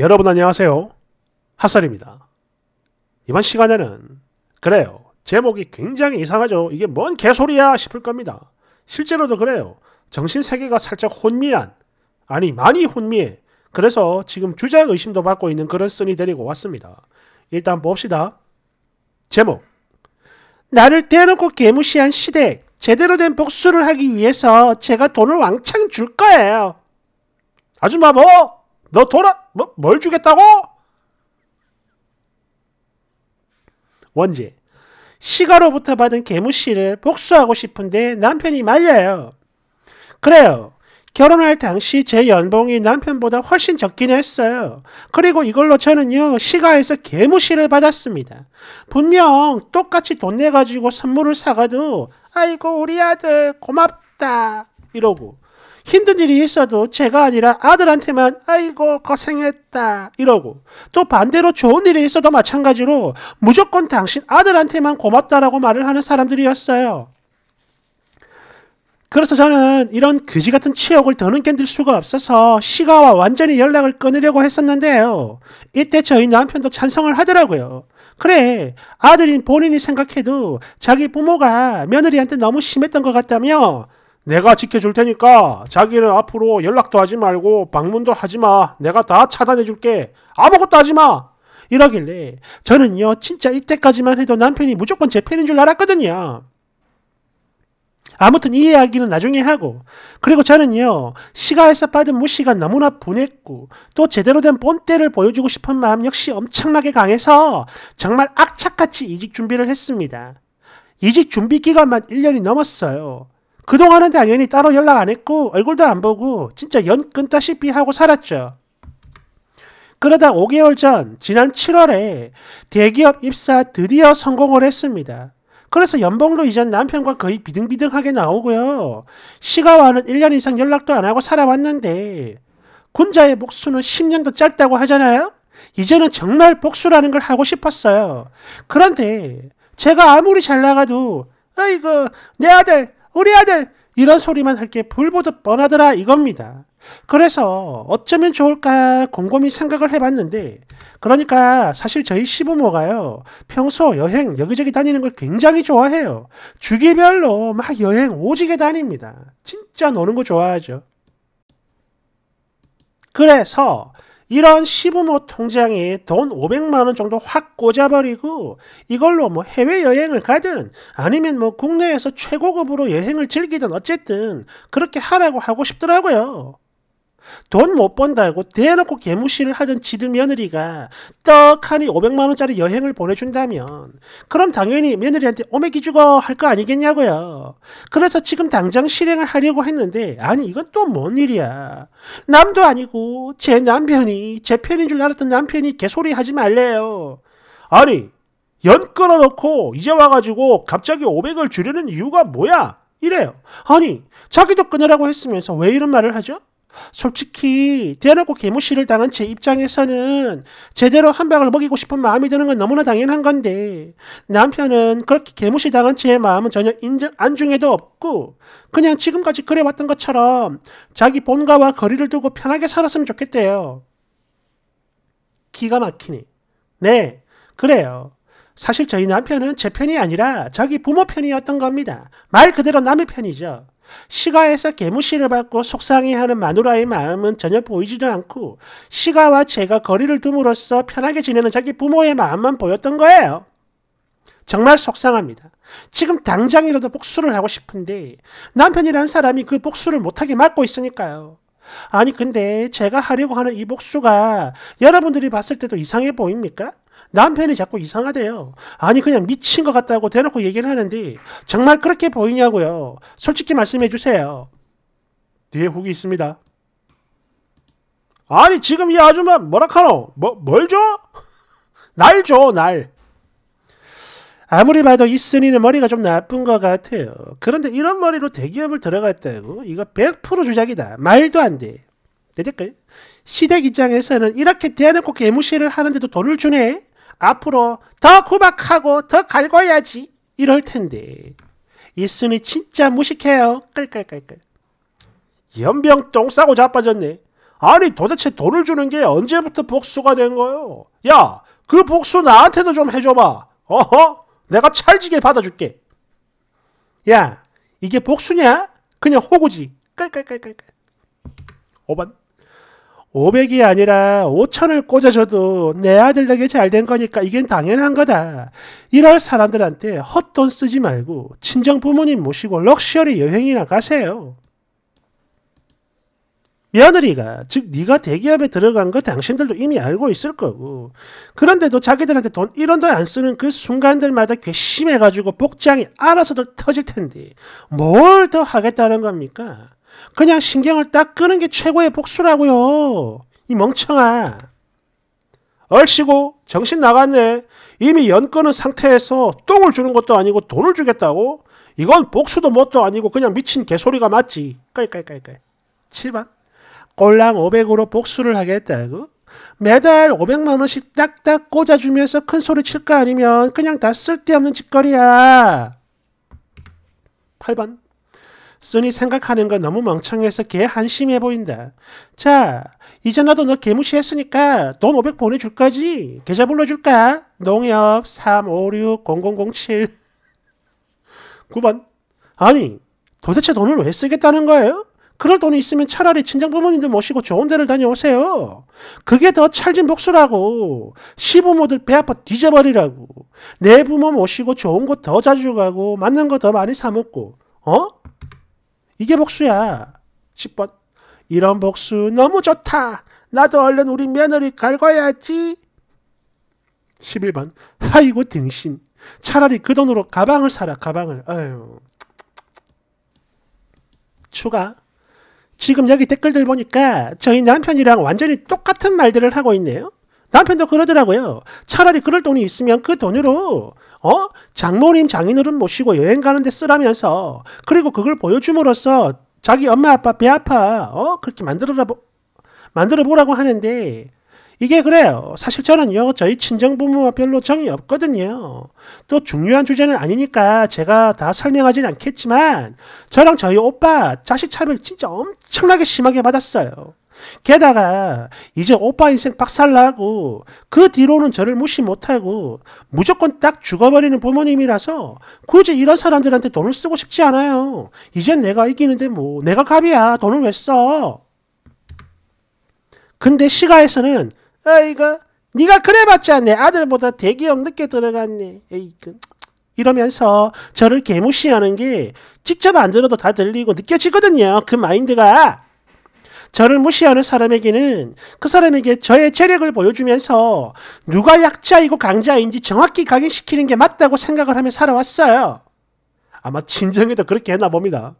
여러분 안녕하세요. 핫살입니다. 이번 시간에는 그래요. 제목이 굉장히 이상하죠. 이게 뭔 개소리야 싶을 겁니다. 실제로도 그래요. 정신세계가 살짝 혼미한 아니 많이 혼미해. 그래서 지금 주작 의심도 받고 있는 그런 쓴이 데리고 왔습니다. 일단 봅시다. 제목 나를 대놓고 개무시한 시댁 제대로 된 복수를 하기 위해서 제가 돈을 왕창 줄 거예요. 아줌마 뭐? 너 돌아 뭐, 뭘 주겠다고? 원지 시가로부터 받은 개무씨를 복수하고 싶은데 남편이 말려요. 그래요. 결혼할 당시 제 연봉이 남편보다 훨씬 적긴 했어요. 그리고 이걸로 저는요, 시가에서 개무시를 받았습니다. 분명 똑같이 돈 내가지고 선물을 사가도, 아이고, 우리 아들 고맙다. 이러고, 힘든 일이 있어도 제가 아니라 아들한테만 아이고 고생했다 이러고 또 반대로 좋은 일이 있어도 마찬가지로 무조건 당신 아들한테만 고맙다라고 말을 하는 사람들이었어요. 그래서 저는 이런 그지 같은 치욕을 더는 견딜 수가 없어서 시가와 완전히 연락을 끊으려고 했었는데요. 이때 저희 남편도 찬성을 하더라고요. 그래, 아들인 본인이 생각해도 자기 부모가 며느리한테 너무 심했던 것 같다며 내가 지켜줄 테니까 자기는 앞으로 연락도 하지 말고 방문도 하지 마. 내가 다 차단해 줄게. 아무것도 하지 마. 이러길래 저는요 진짜 이때까지만 해도 남편이 무조건 제 편인 줄 알았거든요. 아무튼 이 이야기는 나중에 하고 그리고 저는요 시가에서 받은 무시가 너무나 분했고 또 제대로 된 본때를 보여주고 싶은 마음 역시 엄청나게 강해서 정말 악착같이 이직 준비를 했습니다. 이직 준비 기간만 1년이 넘었어요. 그동안은 당연히 따로 연락 안 했고 얼굴도 안 보고 진짜 연 끊다시피 하고 살았죠. 그러다 5개월 전 지난 7월에 대기업 입사 드디어 성공을 했습니다. 그래서 연봉도 이전 남편과 거의 비등비등하게 나오고요. 시가와는 1년 이상 연락도 안 하고 살아왔는데 군자의 복수는 10년도 짧다고 하잖아요. 이제는 정말 복수라는 걸 하고 싶었어요. 그런데 제가 아무리 잘 나가도 아이고 내 아들 우리 아들 이런 소리만 할 게 불보듯 뻔하더라 이겁니다. 그래서 어쩌면 좋을까 곰곰이 생각을 해봤는데 그러니까 사실 저희 시부모가요 평소 여행 여기저기 다니는 걸 굉장히 좋아해요 주기별로 막 여행 오지게 다닙니다 진짜 노는 거 좋아하죠 그래서 이런 시부모 통장에 돈 500만원 정도 확 꽂아버리고 이걸로 뭐 해외여행을 가든 아니면 뭐 국내에서 최고급으로 여행을 즐기든 어쨌든 그렇게 하라고 하고 싶더라고요. 돈못 번다고 대놓고 개무시를 하던 지들 며느리가 떡하니 500만원짜리 여행을 보내준다면 그럼 당연히 며느리한테 오메기 주고 할거 아니겠냐고요. 그래서 지금 당장 실행을 하려고 했는데 아니 이건 또 뭔 일이야. 남도 아니고 제 남편이 제 편인 줄 알았던 남편이 개소리 하지 말래요. 아니 연 끌어놓고 이제 와가지고 갑자기 500을 주려는 이유가 뭐야? 이래요. 아니 자기도 끊으라고 했으면서 왜 이런 말을 하죠? 솔직히 대놓고 개무시를 당한 제 입장에서는 제대로 한 방을 먹이고 싶은 마음이 드는 건 너무나 당연한 건데 남편은 그렇게 개무시 당한 제 마음은 전혀 인정, 안중에도 없고 그냥 지금까지 그래왔던 것처럼 자기 본가와 거리를 두고 편하게 살았으면 좋겠대요. 기가 막히니. 네, 그래요. 사실 저희 남편은 제 편이 아니라 자기 부모 편이었던 겁니다. 말 그대로 남의 편이죠. 시가에서 개무시를 받고 속상해하는 마누라의 마음은 전혀 보이지도 않고 시가와 제가 거리를 둠으로써 편하게 지내는 자기 부모의 마음만 보였던 거예요. 정말 속상합니다. 지금 당장이라도 복수를 하고 싶은데 남편이라는 사람이 그 복수를 못하게 막고 있으니까요. 아니 근데 제가 하려고 하는 이 복수가 여러분들이 봤을 때도 이상해 보입니까? 남편이 자꾸 이상하대요. 아니 그냥 미친 것 같다고 대놓고 얘기를 하는데 정말 그렇게 보이냐고요. 솔직히 말씀해 주세요. 뒤에 후기 있습니다. 아니 지금 이 아줌마 뭐라카노? 뭐, 뭘 줘? 날 줘, 날. 아무리 봐도 이 스니는 머리가 좀 나쁜 것 같아요. 그런데 이런 머리로 대기업을 들어갔다고? 이거 100% 주작이다. 말도 안 돼. 내 댓글. 시댁 입장에서는 이렇게 대놓고 개무시를 하는데도 돈을 주네? 앞으로 더 구박하고 더 갈궈야지 이럴 텐데 일순이 진짜 무식해요. 깔깔깔깔. 연병똥 싸고 자빠졌네. 아니 도대체 돈을 주는 게 언제부터 복수가 된 거요? 야, 그 복수 나한테도 좀 해줘봐. 어허, 내가 찰지게 받아줄게. 야, 이게 복수냐? 그냥 호구지. 깔깔깔깔깔. 5번. 500이 아니라 5천을 꽂아줘도 내 아들 덕에 잘된 거니까 이게 당연한 거다. 이럴 사람들한테 헛돈 쓰지 말고 친정 부모님 모시고 럭셔리 여행이나 가세요. 며느리가 즉 네가 대기업에 들어간 거 당신들도 이미 알고 있을 거고 그런데도 자기들한테 돈 1원도 안 쓰는 그 순간들마다 괘씸해가지고 복장이 알아서도 터질 텐데 뭘 더 하겠다는 겁니까? 그냥 신경을 딱 끄는 게 최고의 복수라고요. 이 멍청아. 얼씨구 정신 나갔네. 이미 연거는 상태에서 똥을 주는 것도 아니고 돈을 주겠다고? 이건 복수도 뭣도 아니고 그냥 미친 개소리가 맞지. 깔깔깔깔. 7번. 꼴랑 500으로 복수를 하겠다고? 매달 500만원씩 딱딱 꽂아주면서 큰 소리 칠까 아니면 그냥 다 쓸데없는 짓거리야. 8번. 쓰니 생각하는 건 너무 멍청해서 개 한심해 보인다. 자, 이제 나도 너 개무시했으니까 돈 500 보내줄 거지? 계좌 불러줄까? 농협 3560007 9번 아니, 도대체 돈을 왜 쓰겠다는 거예요? 그럴 돈이 있으면 차라리 친정 부모님들 모시고 좋은 데를 다녀오세요. 그게 더 찰진 복수라고. 시부모들 배 아파 뒤져버리라고. 내 부모 모시고 좋은 곳 더 자주 가고, 맞는 거 더 많이 사먹고, 어? 이게 복수야. 10번. 이런 복수 너무 좋다. 나도 얼른 우리 며느리 갈궈야지. 11번. 아이고 등신. 차라리 그 돈으로 가방을 사라. 가방을. 아유. 추가. 지금 여기 댓글들 보니까 저희 남편이랑 완전히 똑같은 말들을 하고 있네요. 남편도 그러더라고요. 차라리 그럴 돈이 있으면 그 돈으로 어 장모님 장인어른 모시고 여행 가는데 쓰라면서 그리고 그걸 보여줌으로써 자기 엄마 아빠 배 아파 어 그렇게 만들어라 만들어 보라고 하는데 이게 그래요. 사실 저는요, 저희 친정부모와 별로 정이 없거든요. 또 중요한 주제는 아니니까 제가 다 설명하진 않겠지만, 저랑 저희 오빠 자식 차별 진짜 엄청나게 심하게 받았어요. 게다가 이제 오빠 인생 박살나고 그 뒤로는 저를 무시 못하고 무조건 딱 죽어버리는 부모님이라서 굳이 이런 사람들한테 돈을 쓰고 싶지 않아요. 이젠 내가 이기는데 뭐 내가 갑이야 돈을 왜 써? 근데 시가에서는 아이가 네가 그래봤자 내 아들보다 대기업 늦게 들어갔네. 에이그 이러면서 저를 개무시하는 게 직접 안 들어도 다 들리고 느껴지거든요. 그 마인드가. 저를 무시하는 사람에게는 그 사람에게 저의 체력을 보여주면서 누가 약자이고 강자인지 정확히 각인시키는 게 맞다고 생각을 하며 살아왔어요. 아마 진정에도 그렇게 했나 봅니다.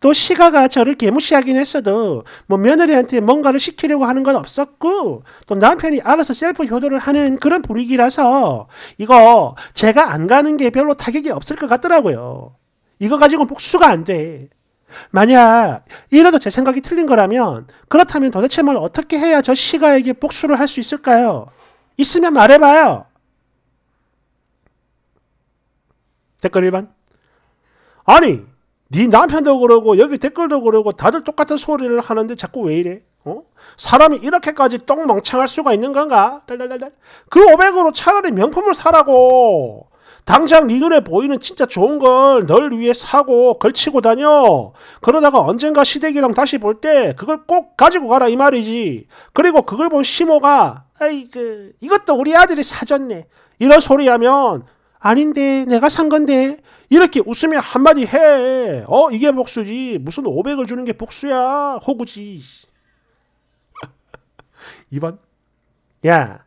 또 시가가 저를 개무시하긴 했어도 뭐 며느리한테 뭔가를 시키려고 하는 건 없었고 또 남편이 알아서 셀프 효도를 하는 그런 분위기라서 이거 제가 안 가는 게 별로 타격이 없을 것 같더라고요. 이거 가지고 복수가 안 돼. 만약 이라도 제 생각이 틀린 거라면 그렇다면 도대체 뭘 어떻게 해야 저 시가에게 복수를 할 수 있을까요? 있으면 말해봐요. 댓글 1번 아니 네 남편도 그러고 여기 댓글도 그러고 다들 똑같은 소리를 하는데 자꾸 왜 이래? 어? 사람이 이렇게까지 똥멍청할 수가 있는 건가? 달달달달. 그 500으로 차라리 명품을 사라고. 당장 네 눈에 보이는 진짜 좋은 걸 널 위해 사고 걸치고 다녀. 그러다가 언젠가 시댁이랑 다시 볼 때 그걸 꼭 가지고 가라 이 말이지. 그리고 그걸 본 시모가 아이 그 이것도 우리 아들이 사줬네. 이런 소리 하면 아닌데 내가 산 건데 이렇게 웃으며 한마디 해. 어 이게 복수지. 무슨 500을 주는 게 복수야. 호구지. 2번. 야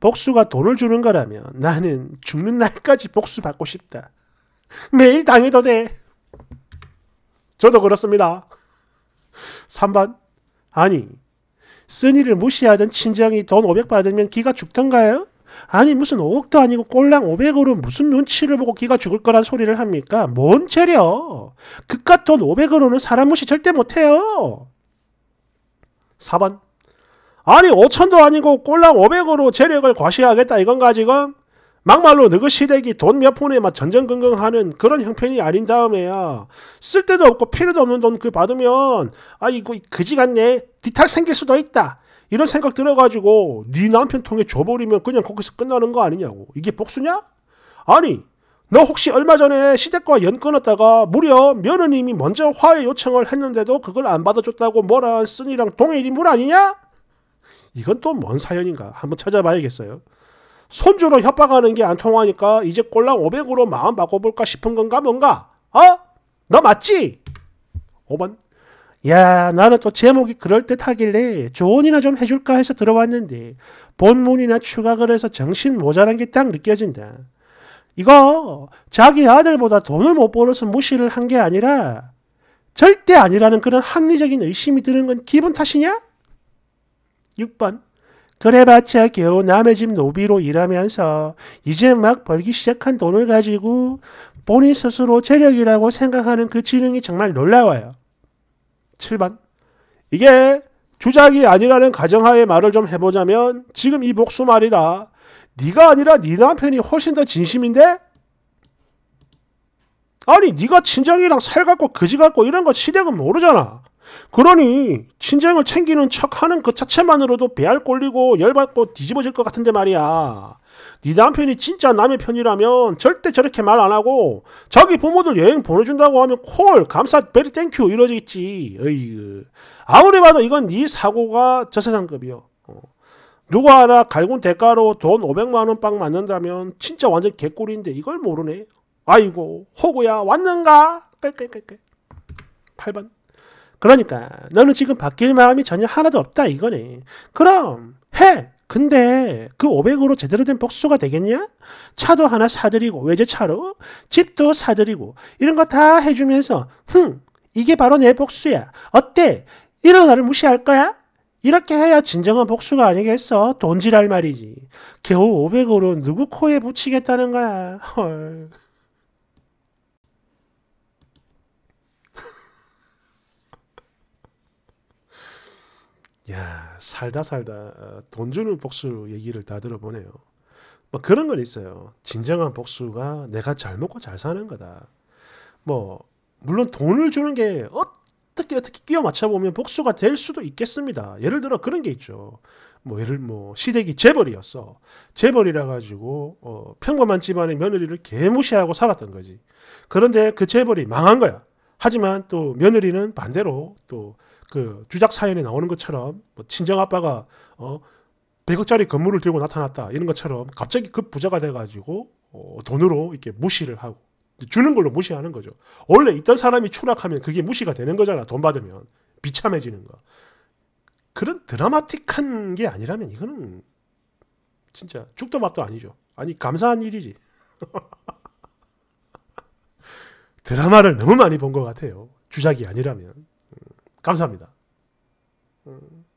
복수가 돈을 주는 거라면 나는 죽는 날까지 복수받고 싶다. 매일 당해도 돼. 저도 그렇습니다. 3번 아니 쓴이를 무시하던 친정이 돈 500 받으면 기가 죽던가요? 아니 무슨 5억도 아니고 꼴랑 500으로 무슨 눈치를 보고 기가 죽을 거란 소리를 합니까? 뭔 죄려? 그깟 돈 500으로는 사람 무시 절대 못해요. 4번 아니 5천도 아니고 꼴랑 500으로 재력을 과시하겠다 이건가 지금? 막말로 느그 시댁이 돈 몇 푼에 만 전전긍긍하는 그런 형편이 아닌 다음에야 쓸데도 없고 필요도 없는 돈 그 받으면 아 이거 그지 같네 디탈 생길 수도 있다 이런 생각 들어가지고 네 남편 통해 줘버리면 그냥 거기서 끝나는 거 아니냐고 이게 복수냐? 아니 너 혹시 얼마 전에 시댁과 연 끊었다가 무려 며느님이 먼저 화해 요청을 했는데도 그걸 안 받아줬다고 뭐라 쓴이랑 동일인물 아니냐? 이건 또 뭔 사연인가 한번 찾아봐야겠어요. 손주로 협박하는 게 안 통하니까 이제 꼴랑 500으로 마음 바꿔볼까 싶은 건가 뭔가? 어? 너 맞지? 5번 야 나는 또 제목이 그럴듯하길래 조언이나 좀 해줄까 해서 들어왔는데 본문이나 추가글 해서 정신 모자란 게 딱 느껴진다. 이거 자기 아들보다 돈을 못 벌어서 무시를 한 게 아니라 절대 아니라는 그런 합리적인 의심이 드는 건 기분 탓이냐? 6번 그래봤자 겨우 남의 집 노비로 일하면서 이제 막 벌기 시작한 돈을 가지고 본인 스스로 재력이라고 생각하는 그 지능이 정말 놀라워요. 7번 이게 주작이 아니라는 가정하에 말을 좀 해보자면 지금 이 복수 말이다. 네가 아니라 네 남편이 훨씬 더 진심인데? 아니 네가 친정이랑 살갖고 그지갖고 이런 거 시댁은 모르잖아. 그러니 친정을 챙기는 척하는 그 자체만으로도 배알 꼴리고 열받고 뒤집어질 것 같은데 말이야. 네 남편이 진짜 남의 편이라면 절대 저렇게 말 안 하고 자기 부모들 여행 보내준다고 하면 콜 감사 베리 땡큐 이러지겠지. 어이구 아무리 봐도 이건 네 사고가 저세상급이요. 어. 누가 알아 갈군 대가로 돈 500만 원 빵 맞는다면 진짜 완전 개꿀인데 이걸 모르네. 아이고 호구야 왔는가? 깔깔깔깔. 8번. 그러니까 너는 지금 바뀔 마음이 전혀 하나도 없다 이거네. 그럼 해. 근데 그 500으로 제대로 된 복수가 되겠냐? 차도 하나 사드리고 외제차로 집도 사드리고 이런 거 다 해주면서 흥 이게 바로 내 복수야. 어때? 이런 나를 무시할 거야? 이렇게 해야 진정한 복수가 아니겠어. 돈질할 말이지. 겨우 500으로 누구 코에 붙이겠다는 거야. 헐. 야 살다 살다 어, 돈 주는 복수 얘기를 다 들어보네요. 뭐 그런 건 있어요. 진정한 복수가 내가 잘 먹고 잘 사는 거다. 뭐 물론 돈을 주는 게 어떻게 어떻게 끼워 맞춰 보면 복수가 될 수도 있겠습니다. 예를 들어 그런 게 있죠. 뭐 예를 뭐 시댁이 재벌이었어. 재벌이라 가지고 어, 평범한 집안의 며느리를 개무시하고 살았던 거지. 그런데 그 재벌이 망한 거야. 하지만 또 며느리는 반대로 또그 주작 사연에 나오는 것처럼 뭐 친정 아빠가 어 100억짜리 건물을 들고 나타났다 이런 것처럼 갑자기 급 부자가 돼가지고 어, 돈으로 이렇게 무시를 하고 주는 걸로 무시하는 거죠. 원래 있던 사람이 추락하면 그게 무시가 되는 거잖아. 돈 받으면 비참해지는 거. 그런 드라마틱한 게 아니라면 이거는 진짜 죽도 밥도 아니죠. 아니 감사한 일이지. 드라마를 너무 많이 본 것 같아요. 주작이 아니라면. 감사합니다. 음.